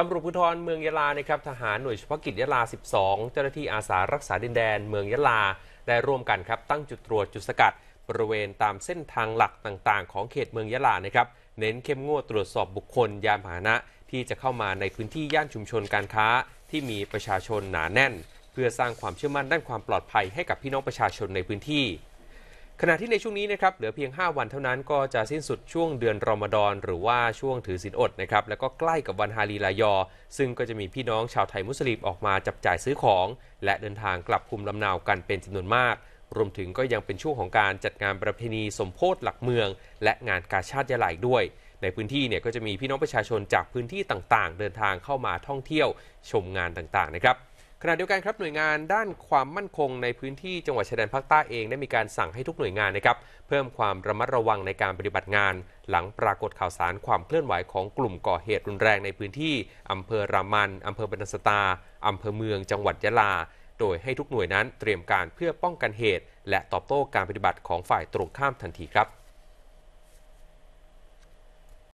ตำรวจภูธรเมืองยะลานะครับทหารหน่วยเฉพาะกิจยะลา 12 เจ้าหน้าที่อาสารักษาดินแดน เมืองยะลาได้ร่วมกันครับ ตั้งจุดตรวจจุดสกัดบริเวณตามเส้นทางหลักต่างๆ ของเขตเมืองยะลานะครับเน้นเข้มงวดตรวจสอบบุคคลยานพาหนะที่จะเข้ามาในพื้นที่ย่านชุมชนการค้า ที่มีประชาชนหนาแน่น เพื่อสร้างความเชื่อมั่นด้านความปลอดภัยให้กับพี่น้องประชาชนในพื้นที่ขณะที่ในช่วงนี้นะครับ เหลือเพียง 5 วันเท่านั้นก็จะสิ้นสุดช่วงเดือนรอมฎอนหรือว่าช่วงถือศีลอดนะครับ แล้วก็ใกล้กับวันฮาลีลายอ ซึ่งก็จะมีพี่น้องชาวไทยมุสลิมออกมาจับจ่ายซื้อของ และเดินทางกลับภูมิลำเนากันเป็นจำนวนมาก รวมถึงก็ยังเป็นช่วงของการจัดงานประเพณีสมโพธิหลักเมืองและงานกาชาติยาไหลด้วย ในพื้นที่เนี่ยก็จะมีพี่น้องประชาชนจากพื้นที่ต่างๆ เดินทางเข้ามาท่องเที่ยวชมงานต่างๆนะครับขณะเดียวกันครับหน่วยงานด้านความมั่นคงในพื้นที่จังหวัดชายแดนภาคใต้เองได้มีการสั่งให้ทุกหน่วยงานนะครับเพิ่มความระมัดระวังในการปฏิบัติงาน หลังปรากฏข่าวสารความเคลื่อนไหวของกลุ่มก่อเหตุรุนแรงในพื้นที่อำเภอรามันอำเภอบรรณสตาอำเภอเมือง จังหวัดยะลา โดยให้ทุกหน่วยนั้นเตรียมการเพื่อป้องกันเหตุ และตอบโต้การปฏิบัติของฝ่ายตรงข้ามทันทีครับ